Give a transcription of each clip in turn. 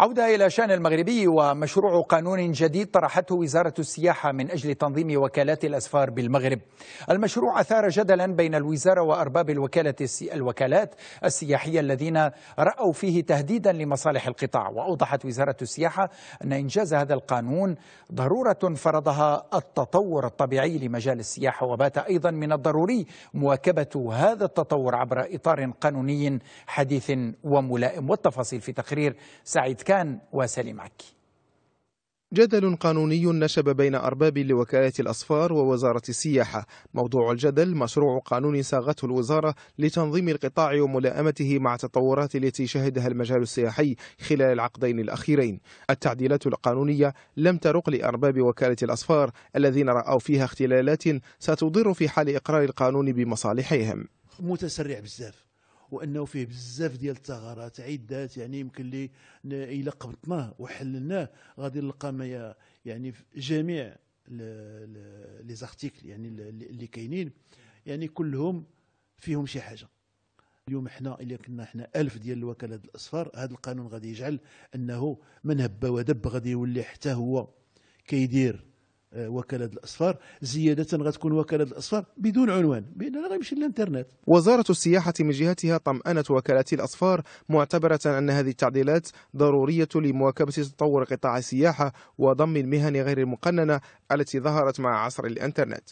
عودة إلى شأن المغربي ومشروع قانون جديد طرحته وزارة السياحة من أجل تنظيم وكالات الأسفار بالمغرب المشروع أثار جدلا بين الوزارة وأرباب الوكالة السي... الوكالات السياحية الذين رأوا فيه تهديدا لمصالح القطاع وأوضحت وزارة السياحة أن إنجاز هذا القانون ضرورة فرضها التطور الطبيعي لمجال السياحة وبات أيضا من الضروري مواكبة هذا التطور عبر إطار قانوني حديث وملائم والتفاصيل في تقرير سعيد كان وسليم عكي جدل قانوني نشب بين أرباب لوكالة الأصفار ووزارة السياحة موضوع الجدل مشروع قانون صاغته الوزارة لتنظيم القطاع وملائمته مع التطورات التي شهدها المجال السياحي خلال العقدين الأخيرين التعديلات القانونية لم ترق لأرباب وكالة الأصفار الذين رأوا فيها اختلالات ستضر في حال إقرار القانون بمصالحهم متسرع بزاف وانه فيه بزاف ديال الثغرات عدات يعني يمكن لي الا قبضناه وحللناه غادي نلقى ما يعني في جميع لي زارتيكل يعني اللي كاينين يعني كلهم فيهم شي حاجه اليوم حنا الا كنا حنا ألف ديال الوكالات الاصفار هذا القانون غادي يجعل انه من هب ودب غادي يولي حتى هو كيدير وكاله الاصفار زياده غتكون وكاله الاصفار بدون عنوان بان يمشي للانترنت وزاره السياحه من جهتها طمانه وكاله الاصفار معتبره ان هذه التعديلات ضروريه لمواكبه تطور قطاع السياحه وضم المهن غير المقننه التي ظهرت مع عصر الانترنت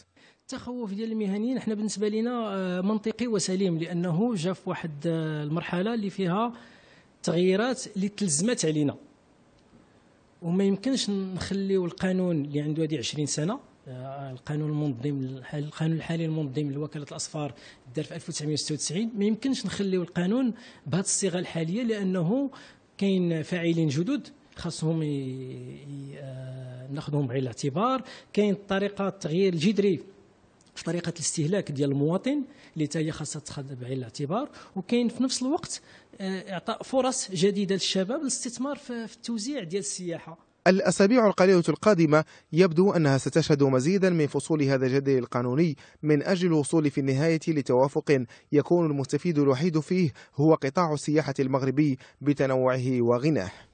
التخوف ديال المهنيين احنا بالنسبه لنا آه، منطقي وسليم لانه جا في واحد آه، المرحله اللي فيها تغييرات اللي تلزمت علينا وما يمكنش نخليو القانون اللي عنده هذه 20 سنه آه، القانون المنظم القانون الحالي المنظم لوكاله الاصفار دار في 1996 ما يمكنش نخليو القانون بهذه الصيغه الحاليه لانه كاين فاعلين جدد خاصهم آه، ناخذهم بعين الاعتبار كاين طريقه التغيير الجذري في طريقه الاستهلاك ديال المواطن اللي تاهي هي خاصها تاخذ بعين الاعتبار وكاين في نفس الوقت آه، اعطاء فرص جديده للشباب للاستثمار في التوزيع ديال السياحه الأسابيع القليلة القادمة يبدو أنها ستشهد مزيدا من فصول هذا الجدل القانوني من أجل الوصول في النهاية لتوافق يكون المستفيد الوحيد فيه هو قطاع السياحة المغربي بتنوعه وغناه